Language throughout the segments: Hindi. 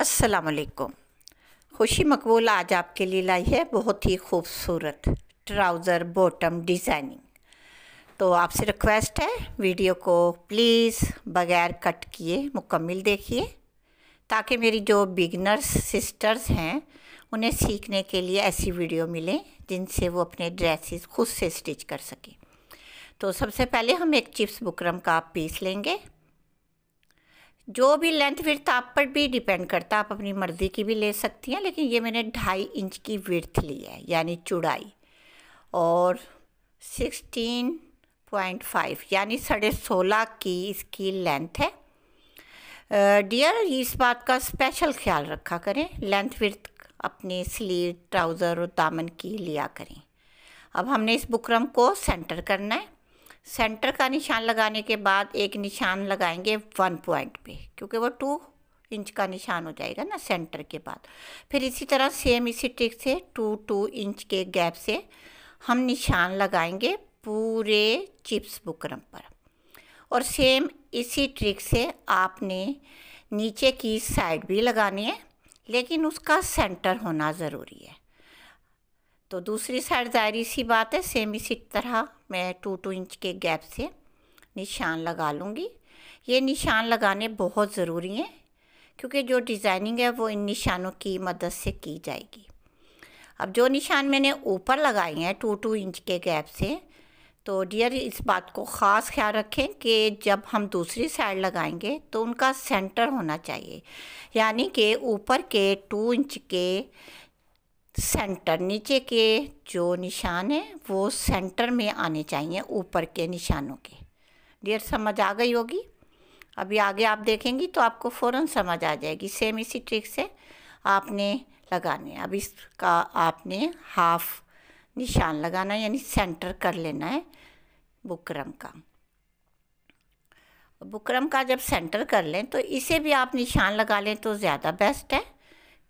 असलकुम खुशी मकबूल आज आपके लिए लाई है बहुत ही खूबसूरत ट्राउज़र बॉटम डिज़ाइनिंग तो आपसे रिक्वेस्ट है वीडियो को प्लीज़ बग़ैर कट किए मुकम्मल देखिए ताकि मेरी जो बिगनर्स सिस्टर्स हैं उन्हें सीखने के लिए ऐसी वीडियो मिलें जिनसे वो अपने ड्रेसेस खुद से स्टिच कर सकें तो सबसे पहले हम एक चिप्स बुकरम का पीस लेंगे जो भी लेंथ विर्थ तो आप पर भी डिपेंड करता है आप अपनी मर्ज़ी की भी ले सकती हैं लेकिन ये मैंने ढाई इंच की विर्थ ली है यानी चौड़ाई और सिक्सटीन पॉइंट फाइव यानी साढ़े सोलह की इसकी लेंथ है डियर इस बात का स्पेशल ख्याल रखा करें लेंथ विर्थ अपने स्लीव ट्राउज़र और दामन की लिया करें अब हमने इस बुकरम को सेंटर करना है सेंटर का निशान लगाने के बाद एक निशान लगाएंगे वन पॉइंट पे क्योंकि वो टू इंच का निशान हो जाएगा ना सेंटर के बाद फिर इसी तरह सेम इसी ट्रिक से टू टू इंच के गैप से हम निशान लगाएंगे पूरे चिप्स बुकरम पर और सेम इसी ट्रिक से आपने नीचे की साइड भी लगानी है लेकिन उसका सेंटर होना ज़रूरी है तो दूसरी साइड जारी सी बात है सेम इसी तरह मैं टू टू इंच के गैप से निशान लगा लूँगी ये निशान लगाने बहुत ज़रूरी हैं क्योंकि जो डिज़ाइनिंग है वो इन निशानों की मदद से की जाएगी अब जो निशान मैंने ऊपर लगाए हैं टू टू इंच के गैप से तो डियर इस बात को ख़ास ख्याल रखें कि जब हम दूसरी साइड लगाएंगे तो उनका सेंटर होना चाहिए यानी कि ऊपर के टू इंच के सेंटर नीचे के जो निशान हैं वो सेंटर में आने चाहिए ऊपर के निशानों के डियर समझ आ गई होगी अभी आगे आप देखेंगी तो आपको फ़ौर समझ आ जाएगी सेम इसी ट्रिक से आपने लगाने अब इसका आपने हाफ निशान लगाना यानी सेंटर कर लेना है बुकरम का बुकरम का जब सेंटर कर लें तो इसे भी आप निशान लगा लें तो ज़्यादा बेस्ट है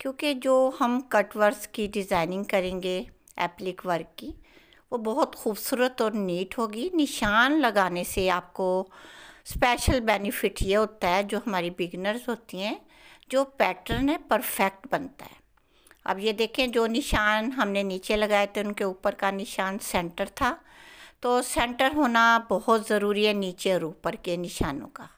क्योंकि जो हम कटवर्स की डिज़ाइनिंग करेंगे एप्लिक वर्क की वो बहुत खूबसूरत और नीट होगी निशान लगाने से आपको स्पेशल बेनिफिट ये होता है जो हमारी बिगनर्स होती हैं जो पैटर्न है परफेक्ट बनता है अब ये देखें जो निशान हमने नीचे लगाए थे उनके ऊपर का निशान सेंटर था तो सेंटर होना बहुत ज़रूरी है नीचे और ऊपर के निशानों का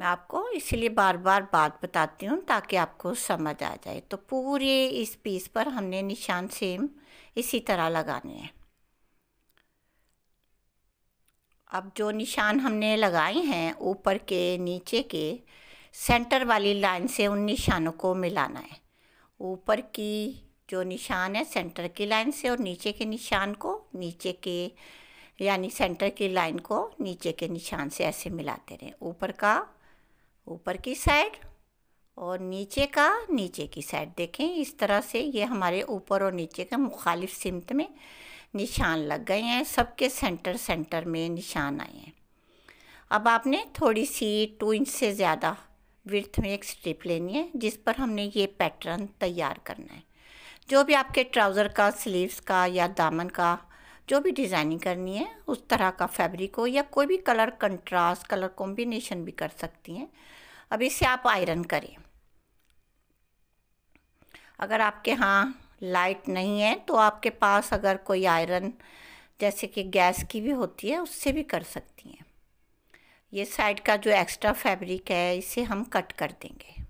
मैं आपको इसलिए बार बार बात बताती हूँ ताकि आपको समझ आ जाए तो पूरे इस पीस पर हमने निशान सेम इसी तरह लगाने हैं अब जो निशान हमने लगाए हैं ऊपर के नीचे के सेंटर वाली लाइन से उन निशानों को मिलाना है ऊपर की जो निशान है सेंटर की लाइन से और नीचे के निशान को नीचे के यानी सेंटर की लाइन को नीचे के निशान से ऐसे मिलाते रहें ऊपर का ऊपर की साइड और नीचे का नीचे की साइड देखें इस तरह से ये हमारे ऊपर और नीचे का मुखालिफ सिमत में निशान लग गए हैं सबके सेंटर सेंटर में निशान आए हैं अब आपने थोड़ी सी टू इंच से ज़्यादा विर्थ में एक स्ट्रिप लेनी है जिस पर हमने ये पैटर्न तैयार करना है जो भी आपके ट्राउज़र का स्लीव्स का या दामन का जो भी डिज़ाइनिंग करनी है उस तरह का फैब्रिक हो या कोई भी कलर कंट्रास्ट कलर कॉम्बिनेशन भी कर सकती हैं अब इसे आप आयरन करें अगर आपके यहाँ लाइट नहीं है तो आपके पास अगर कोई आयरन जैसे कि गैस की भी होती है उससे भी कर सकती हैं ये साइड का जो एक्स्ट्रा फैब्रिक है इसे हम कट कर देंगे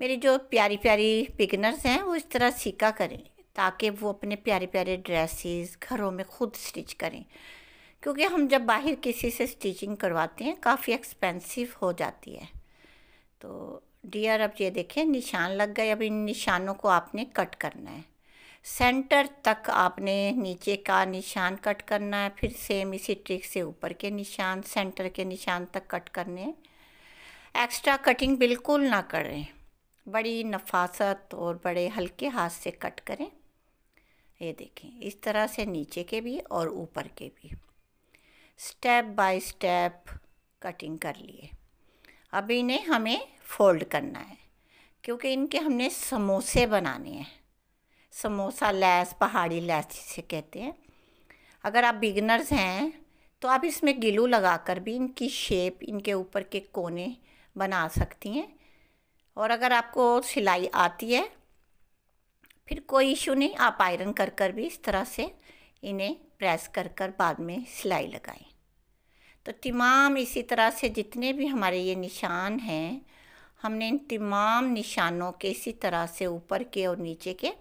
मेरी जो प्यारी प्यारी बिगनर्स हैं वो इस तरह सीखा करें ताकि वो अपने प्यारे प्यारे ड्रेसेस घरों में खुद स्टिच करें क्योंकि हम जब बाहर किसी से स्टिचिंग करवाते हैं काफ़ी एक्सपेंसिव हो जाती है तो डियर अब ये देखें निशान लग गए अब इन निशानों को आपने कट करना है सेंटर तक आपने नीचे का निशान कट करना है फिर सेम इसी ट्रिक से ऊपर के निशान सेंटर के निशान तक कट करने हैं एक्स्ट्रा कटिंग बिल्कुल ना करें बड़ी नफासत और बड़े हल्के हाथ से कट करें ये देखें इस तरह से नीचे के भी और ऊपर के भी स्टेप बाय स्टेप कटिंग कर लिए अब इन्हें हमें फोल्ड करना है क्योंकि इनके हमने समोसे बनाने हैं समोसा लैस पहाड़ी लैस जिसे कहते हैं अगर आप बिगनर्स हैं तो आप इसमें गिलू लगाकर भी इनकी शेप इनके ऊपर के कोने बना सकती हैं और अगर आपको सिलाई आती है फिर कोई इशू नहीं आप आयरन कर कर भी इस तरह से इन्हें प्रेस कर कर बाद में सिलाई लगाएं तो तमाम इसी तरह से जितने भी हमारे ये निशान हैं हमने इन तमाम निशानों के इसी तरह से ऊपर के और नीचे के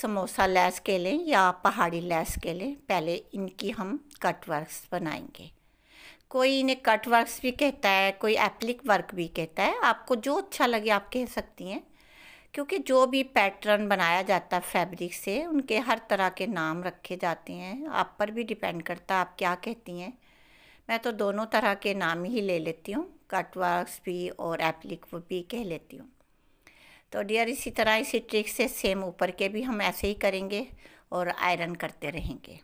समोसा लैस के लें या पहाड़ी लैस के लें पहले इनकी हम कट वर्क्स बनाएंगे कोई इन्हें कट वर्क्स भी कहता है कोई एप्लिक वर्क भी कहता है आपको जो अच्छा लगे आप कह सकती हैं क्योंकि जो भी पैटर्न बनाया जाता है फैब्रिक से उनके हर तरह के नाम रखे जाते हैं आप पर भी डिपेंड करता है आप क्या कहती हैं मैं तो दोनों तरह के नाम ही ले लेती हूँ कटवर्क्स भी और एप्लिक भी कह लेती हूँ तो डियर इसी तरह इसी ट्रिक से सेम ऊपर के भी हम ऐसे ही करेंगे और आयरन करते रहेंगे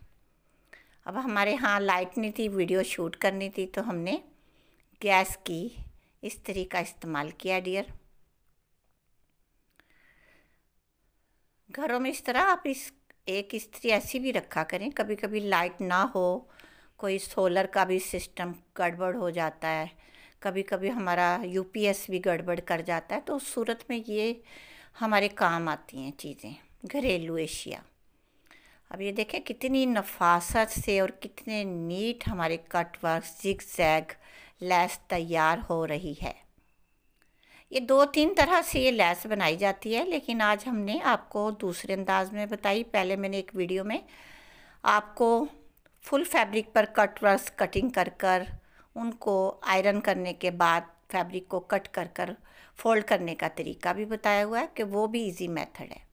अब हमारे यहाँ लाइट नहीं थी वीडियो शूट करनी थी तो हमने गैस की इस तरीका इस्तेमाल किया डियर घरों में इस तरह आप इस एक स्त्री ऐसी भी रखा करें कभी कभी लाइट ना हो कोई सोलर का भी सिस्टम गड़बड़ हो जाता है कभी कभी हमारा यूपीएस भी गड़बड़ कर जाता है तो उस सूरत में ये हमारे काम आती हैं चीज़ें घरेलू एशिया अब ये देखें कितनी नफासत से और कितने नीट हमारे cut work zigzag lace तैयार हो रही है ये दो तीन तरह से ये लैस बनाई जाती है लेकिन आज हमने आपको दूसरे अंदाज में बताई पहले मैंने एक वीडियो में आपको फुल फैब्रिक पर कट वर्स कटिंग कर कर उनको आयरन करने के बाद फैब्रिक को कट कर कर फोल्ड करने का तरीका भी बताया हुआ है कि वो भी इजी मेथड है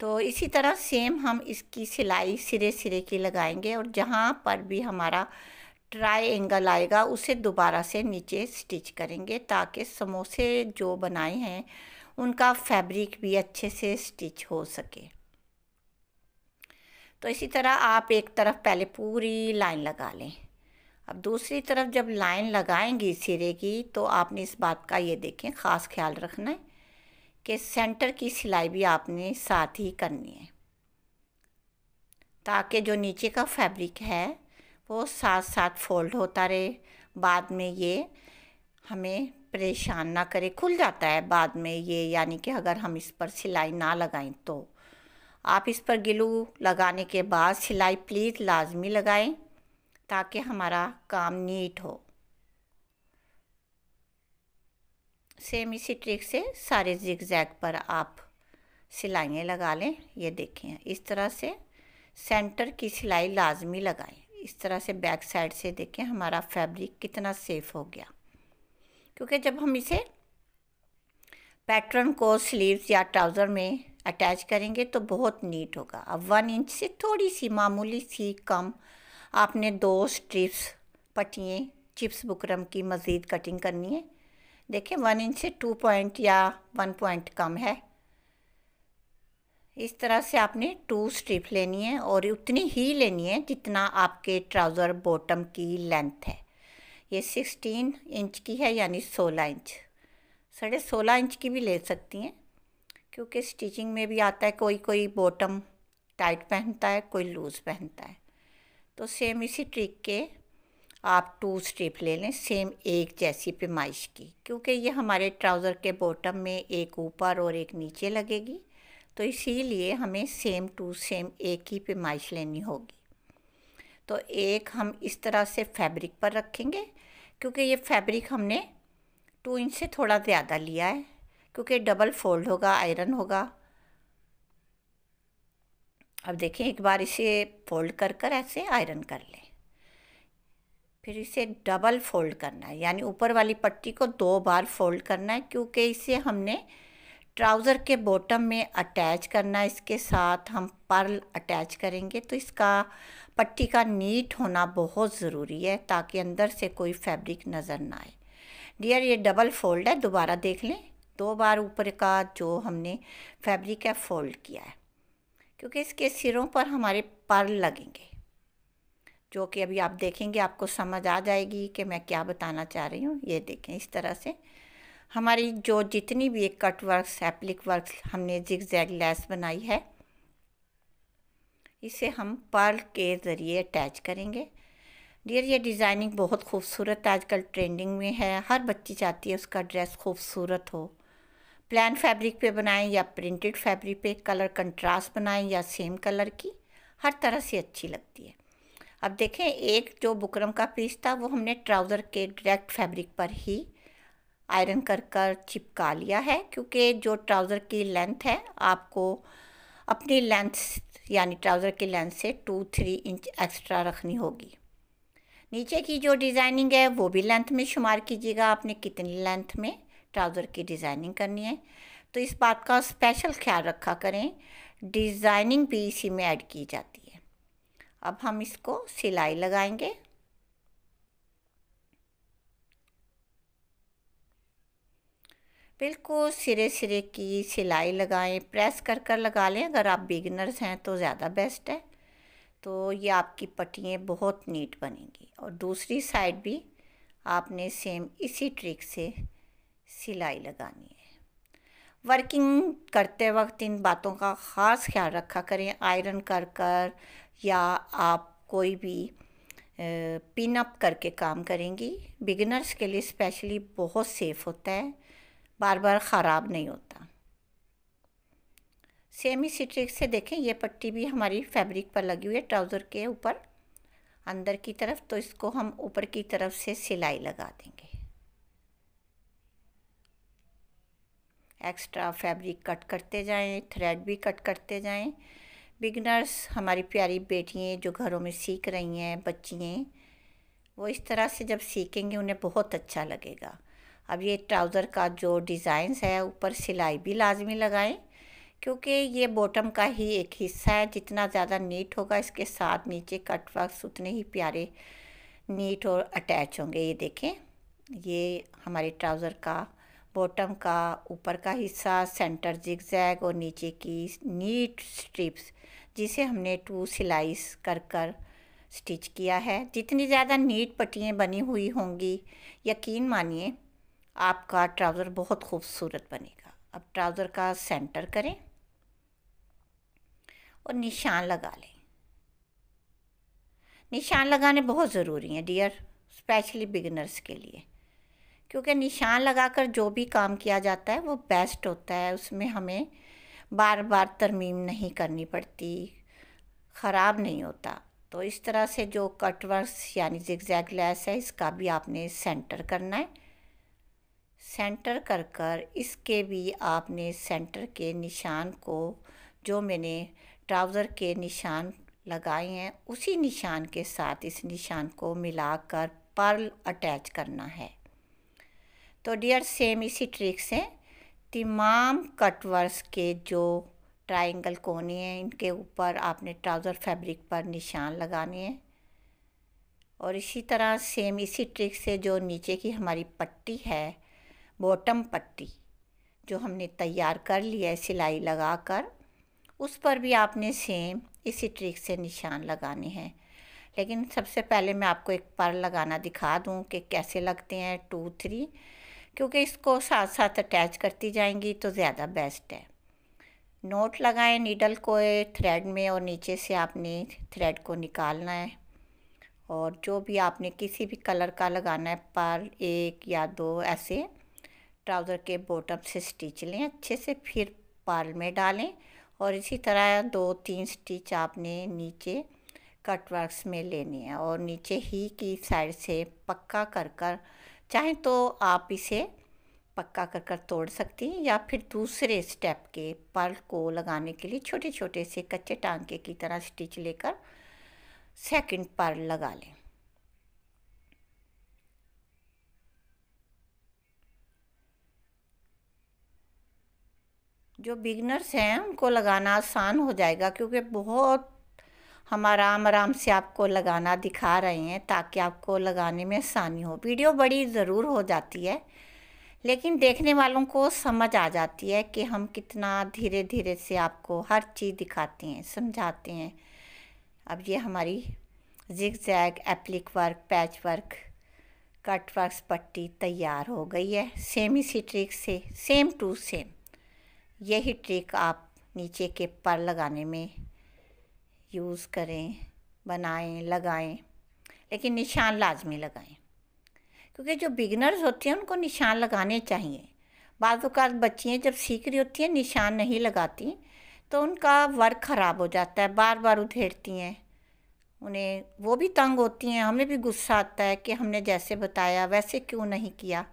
तो इसी तरह सेम हम इसकी सिलाई सिरे सिरे की लगाएंगे और जहाँ पर भी हमारा ट्राई एंगल आएगा उसे दोबारा से नीचे स्टिच करेंगे ताकि समोसे जो बनाए हैं उनका फैब्रिक भी अच्छे से स्टिच हो सके तो इसी तरह आप एक तरफ पहले पूरी लाइन लगा लें अब दूसरी तरफ जब लाइन लगाएंगी सिरे की तो आपने इस बात का ये देखें ख़ास ख्याल रखना है कि सेंटर की सिलाई भी आपने साथ ही करनी है ताकि जो नीचे का फैब्रिक है वो साथ साथ फोल्ड होता रहे बाद में ये हमें परेशान ना करे खुल जाता है बाद में ये यानी कि अगर हम इस पर सिलाई ना लगाएं तो आप इस पर गिलू लगाने के बाद सिलाई प्लीज़ लाजमी लगाएं ताकि हमारा काम नीट हो सेम इसी ट्रिक से सारे जिग जैग पर आप सिलाइयाँ लगा लें ये देखें इस तरह से सेंटर की सिलाई लाजमी लगाएं इस तरह से बैक साइड से देखें हमारा फैब्रिक कितना सेफ़ हो गया क्योंकि जब हम इसे पैटर्न को स्लीव्स या ट्राउज़र में अटैच करेंगे तो बहुत नीट होगा अब वन इंच से थोड़ी सी मामूली सी कम आपने दो स्ट्रिप्स पटिए चिप्स बुकरम की मज़ीद कटिंग करनी है देखें वन इंच से टू पॉइंट या वन पॉइंट कम है इस तरह से आपने टू स्ट्रिप लेनी है और उतनी ही लेनी है जितना आपके ट्राउज़र बॉटम की लेंथ है ये सिक्सटीन इंच की है यानी सोलह इंच साढ़े सोलह इंच की भी ले सकती हैं क्योंकि स्टिचिंग में भी आता है कोई कोई बॉटम टाइट पहनता है कोई लूज़ पहनता है तो सेम इसी ट्रिक के आप टू स्ट्रिप ले लें सेम एक जैसी पेमाइश की क्योंकि ये हमारे ट्राउज़र के बॉटम में एक ऊपर और एक नीचे लगेगी तो इसीलिए हमें सेम टू सेम एक ही पेमाइश लेनी होगी तो एक हम इस तरह से फैब्रिक पर रखेंगे क्योंकि ये फैब्रिक हमने टू इंच से थोड़ा ज़्यादा लिया है क्योंकि डबल फोल्ड होगा आयरन होगा अब देखें एक बार इसे फोल्ड कर कर ऐसे आयरन कर लें फिर इसे डबल फोल्ड करना है यानी ऊपर वाली पट्टी को दो बार फोल्ड करना है क्योंकि इसे हमने ट्राउज़र के बॉटम में अटैच करना है इसके साथ हम पर्ल अटैच करेंगे तो इसका पट्टी का नीट होना बहुत ज़रूरी है ताकि अंदर से कोई फैब्रिक नज़र ना आए डियर ये डबल फोल्ड है दोबारा देख लें दो बार ऊपर का जो हमने फैब्रिक है फोल्ड किया है क्योंकि इसके सिरों पर हमारे पर्ल लगेंगे जो कि अभी आप देखेंगे आपको समझ आ जाएगी कि मैं क्या बताना चाह रही हूँ ये देखें इस तरह से हमारी जो जितनी भी कट वर्क्स एप्लिक वर्क्स हमने जिग जैग लेस बनाई है इसे हम पर्ल के ज़रिए अटैच करेंगे डियर ये डिज़ाइनिंग बहुत खूबसूरत आजकल ट्रेंडिंग में है हर बच्ची चाहती है उसका ड्रेस खूबसूरत हो प्लान फैब्रिक पे बनाएं या प्रिंटेड फैब्रिक पे कलर कंट्रास्ट बनाएं या सेम कलर की हर तरह से अच्छी लगती है अब देखें एक जो बुकरम का पीस था वो हमने ट्राउज़र के डायरेक्ट फैब्रिक पर ही आयरन कर कर चिपका लिया है क्योंकि जो ट्राउज़र की लेंथ है आपको अपनी लेंथ यानी ट्राउज़र की लेंथ से टू थ्री इंच एक्स्ट्रा रखनी होगी नीचे की जो डिज़ाइनिंग है वो भी लेंथ में शुमार कीजिएगा आपने कितनी लेंथ में ट्राउज़र की डिज़ाइनिंग करनी है तो इस बात का स्पेशल ख्याल रखा करें डिज़ाइनिंग भी इसी में ऐड की जाती है अब हम इसको सिलाई लगाएंगे बिल्कुल सिरे सिरे की सिलाई लगाएं प्रेस कर कर लगा लें अगर आप बिगिनर्स हैं तो ज़्यादा बेस्ट है तो ये आपकी पट्टियाँ बहुत नीट बनेंगी और दूसरी साइड भी आपने सेम इसी ट्रिक से सिलाई लगानी है वर्किंग करते वक्त इन बातों का ख़ास ख्याल रखा करें आयरन कर कर या आप कोई भी पिन अप करके काम करेंगी बिगिनर्स के लिए स्पेशली बहुत सेफ़ होता है बार बार ख़राब नहीं होता सेमी सिट्रिक से देखें ये पट्टी भी हमारी फैब्रिक पर लगी हुई है ट्राउज़र के ऊपर अंदर की तरफ तो इसको हम ऊपर की तरफ से सिलाई लगा देंगे एक्स्ट्रा फैब्रिक कट करते जाएं थ्रेड भी कट करते जाएं बिगनर्स हमारी प्यारी बेटियाँ जो घरों में सीख रही हैं बच्चियाँ वो इस तरह से जब सीखेंगे उन्हें बहुत अच्छा लगेगा अब ये ट्राउज़र का जो डिज़ाइंस है ऊपर सिलाई भी लाजमी लगाएं क्योंकि ये बॉटम का ही एक हिस्सा है जितना ज़्यादा नीट होगा इसके साथ नीचे कट वर्क उतने ही प्यारे नीट और अटैच होंगे ये देखें ये हमारे ट्राउज़र का बॉटम का ऊपर का हिस्सा सेंटर जिगजैग और नीचे की नीट स्ट्रिप्स जिसे हमने टू सिलाइस कर कर स्टिच किया है जितनी ज़्यादा नीट पट्टियाँ बनी हुई होंगी यकीन मानिए आपका ट्राउज़र बहुत खूबसूरत बनेगा अब ट्राउज़र का सेंटर करें और निशान लगा लें निशान लगाने बहुत ज़रूरी हैं डियर स्पेशली बिगिनर्स के लिए क्योंकि निशान लगाकर जो भी काम किया जाता है वो बेस्ट होता है उसमें हमें बार बार तरमीम नहीं करनी पड़ती ख़राब नहीं होता तो इस तरह से जो कटवर्स यानी जिगजैग लेस है इसका भी आपने सेंटर करना है सेंटर कर कर इसके भी आपने सेंटर के निशान को जो मैंने ट्राउज़र के निशान लगाए हैं उसी निशान के साथ इस निशान को मिलाकर पर्ल अटैच करना है तो डियर सेम इसी ट्रिक से तमाम कटवर्स के जो ट्राइंगल कोने हैं इनके ऊपर आपने ट्राउज़र फैब्रिक पर निशान लगाने हैं और इसी तरह सेम इसी ट्रिक से जो नीचे की हमारी पट्टी है बॉटम पट्टी जो हमने तैयार कर लिया है सिलाई लगा कर उस पर भी आपने सेम इसी ट्रिक से निशान लगाने हैं लेकिन सबसे पहले मैं आपको एक पर लगाना दिखा दूं कि कैसे लगते हैं टू थ्री क्योंकि इसको साथ साथ अटैच करती जाएंगी तो ज़्यादा बेस्ट है नोट लगाएं नीडल को थ्रेड में और नीचे से आपने थ्रेड को निकालना है और जो भी आपने किसी भी कलर का लगाना है पर एक या दो ऐसे ट्राउज़र के बॉटम से स्टिच लें अच्छे से फिर पाल में डालें और इसी तरह दो तीन स्टिच आपने नीचे कटवर्क्स में लेनी है और नीचे ही की साइड से पक्का कर कर चाहे तो आप इसे पक्का कर कर तोड़ सकती हैं या फिर दूसरे स्टेप के पर्ल को लगाने के लिए छोटे छोटे से कच्चे टांके की तरह स्टिच लेकर सेकंड पर लगा लें जो बिगनर्स हैं उनको लगाना आसान हो जाएगा क्योंकि बहुत हम आराम आराम से आपको लगाना दिखा रहे हैं ताकि आपको लगाने में आसानी हो वीडियो बड़ी ज़रूर हो जाती है लेकिन देखने वालों को समझ आ जाती है कि हम कितना धीरे धीरे से आपको हर चीज़ दिखाते हैं समझाते हैं अब ये हमारी zig zag applique work patch work cut work पट्टी तैयार हो गई है सेम इसी ट्रिक से सेम टू सेम यही ट्रिक आप नीचे के पर लगाने में यूज़ करें बनाएं लगाएं लेकिन निशान लाजमी लगाएं क्योंकि जो बिगनर्स होते हैं उनको निशान लगाने चाहिए बाज़ात बच्चियाँ जब सीख रही होती हैं निशान नहीं लगाती तो उनका वर्क ख़राब हो जाता है बार बार उधेड़ती हैं उन्हें वो भी तंग होती हैं हमें भी गुस्सा आता है कि हमने जैसे बताया वैसे क्यों नहीं किया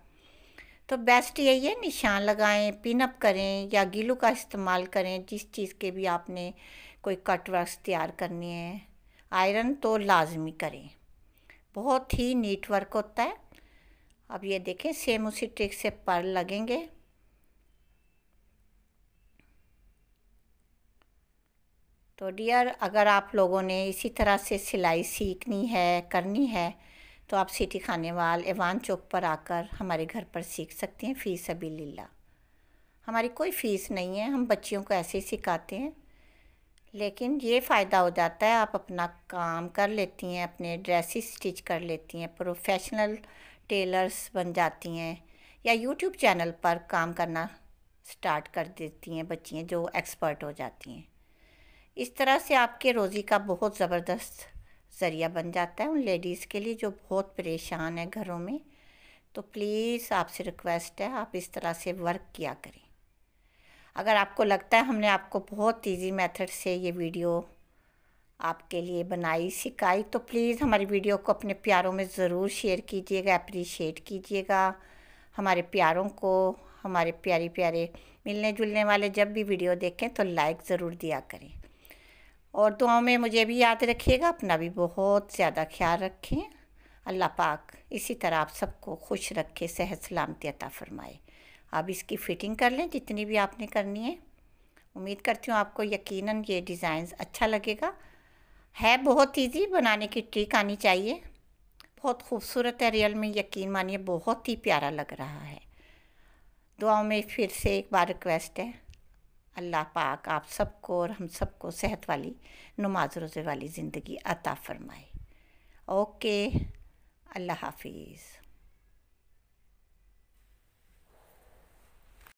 तो बेस्ट यही है निशान लगाएं पिनअप करें या गिलू का इस्तेमाल करें जिस चीज़ के भी आपने कोई कट वर्क तैयार करनी है आयरन तो लाजमी करें बहुत ही नीट वर्क होता है अब ये देखें सेम उसी ट्रिक से पर लगेंगे तो डियर अगर आप लोगों ने इसी तरह से सिलाई सीखनी है करनी है तो आप सिटी खाने वाल एवान चौक पर आकर हमारे घर पर सीख सकते हैं फ़ीस अभी लीला हमारी कोई फ़ीस नहीं है हम बच्चियों को ऐसे ही सिखाते हैं लेकिन ये फ़ायदा हो जाता है आप अपना काम कर लेती हैं अपने ड्रेसिस स्टिच कर लेती हैं प्रोफेशनल टेलर्स बन जाती हैं या यूट्यूब चैनल पर काम करना स्टार्ट कर देती हैं बच्चियाँ जो एक्सपर्ट हो जाती हैं इस तरह से आपके रोज़ी का बहुत ज़बरदस्त ज़रिया बन जाता है उन लेडीज़ के लिए जो बहुत परेशान है घरों में तो प्लीज़ आपसे रिक्वेस्ट है आप इस तरह से वर्क किया करें अगर आपको लगता है हमने आपको बहुत ईजी मेथड से ये वीडियो आपके लिए बनाई सिखाई तो प्लीज़ हमारी वीडियो को अपने प्यारों में ज़रूर शेयर कीजिएगा अप्रिशिएट कीजिएगा हमारे प्यारों को हमारे प्यारे प्यारे मिलने जुलने वाले जब भी वीडियो देखें तो लाइक ज़रूर दिया करें और दुआओं में मुझे भी याद रखिएगा अपना भी बहुत ज़्यादा ख्याल रखें अल्लाह पाक इसी तरह आप सबको खुश रखे सेहत सलामती अता फरमाए अब इसकी फ़िटिंग कर लें जितनी भी आपने करनी है उम्मीद करती हूँ आपको यकीनन ये डिज़ाइन अच्छा लगेगा है बहुत ईजी बनाने की ट्रिक आनी चाहिए बहुत खूबसूरत है रियल में यकीन मानिए बहुत ही प्यारा लग रहा है दुआओं में फिर से एक बार रिक्वेस्ट है अल्लाह पाक आप सबको और हम सबको सेहत वाली नमाज रोज़े वाली ज़िंदगी अता फरमाए ओके अल्लाह हाफिज़